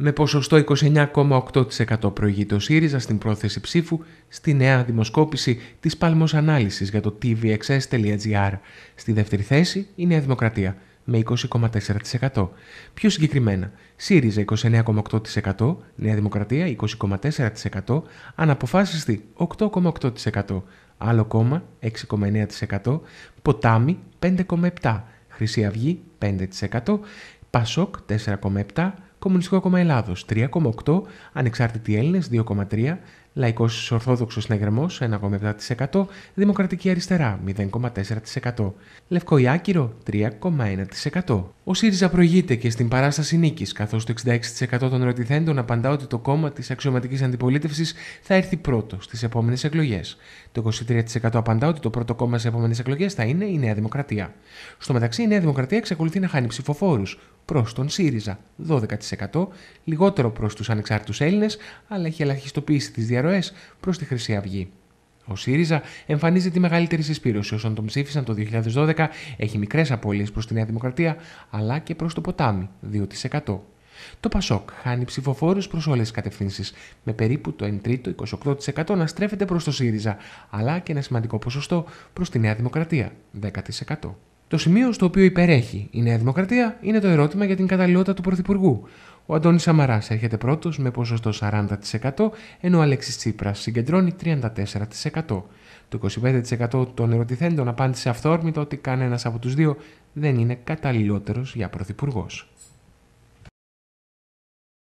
με ποσοστό 29,8% προηγείται ο ΣΥΡΙΖΑ στην πρόθεση ψήφου στη νέα δημοσκόπηση της Παλμός Ανάλυσης για το tvxs.gr. Στη δεύτερη θέση η Νέα Δημοκρατία με 20,4%. Πιο συγκεκριμένα, ΣΥΡΙΖΑ 29,8%, Νέα Δημοκρατία 20,4%, Αναποφάσιστη 8,8%, Άλλο κόμμα 6,9%, Ποτάμι 5,7%, Χρυσή Αυγή 5%, Πασόκ 4,7%, Κομμουνιστικό Κόμμα Ελλάδος 3,8, Ανεξάρτητοι Έλληνες 2,3, Λαϊκός Ορθόδοξος Συνέγερμο 1,7%. Δημοκρατική Αριστερά 0,4%. Λευκό Ιάκυρο 3,1%. Ο ΣΥΡΙΖΑ προηγείται και στην παράσταση νίκης, καθώς το 66% των ρωτηθέντων απαντά ότι το κόμμα της αξιωματικής αντιπολίτευσης θα έρθει πρώτο στις επόμενες εκλογές. Το 23% απαντά ότι το πρώτο κόμμα στι επόμενες εκλογές θα είναι η Νέα Δημοκρατία. Στο μεταξύ, η Νέα Δημοκρατία εξακολουθεί να χάνει ψηφοφόρους προς τον ΣΥΡΙΖΑ 12%, λιγότερο προς τους ανεξάρτητους Έλληνες, αλλά έχει ελαχιστοποιήσει τις διαρροές διαρροέ προς τη Χρυσή Αυγή. Ο ΣΥΡΙΖΑ εμφανίζει τη μεγαλύτερη συσπήρωση όσων τον ψήφισαν το 2012, έχει μικρές απώλειες προς τη Νέα Δημοκρατία αλλά και προς το ποτάμι 2%. Το Πασόκ χάνει ψηφοφόρους προς όλες τις κατευθύνσεις, με περίπου το 1 τρίτο 28% να στρέφεται προς το ΣΥΡΙΖΑ, αλλά και ένα σημαντικό ποσοστό προς τη Νέα Δημοκρατία 10%. Το σημείο στο οποίο υπερέχει η Νέα Δημοκρατία είναι το ερώτημα για την καταλληλότητα του Πρωθυπουργού. Ο Αντώνης Σαμαράς έρχεται πρώτος με ποσοστό 40% ενώ ο Αλέξης Τσίπρας συγκεντρώνει 34%. Το 25% των ερωτηθέντων απάντησε αυθόρμητο ότι κανένας από τους δύο δεν είναι καταλληλότερος για πρωθυπουργός.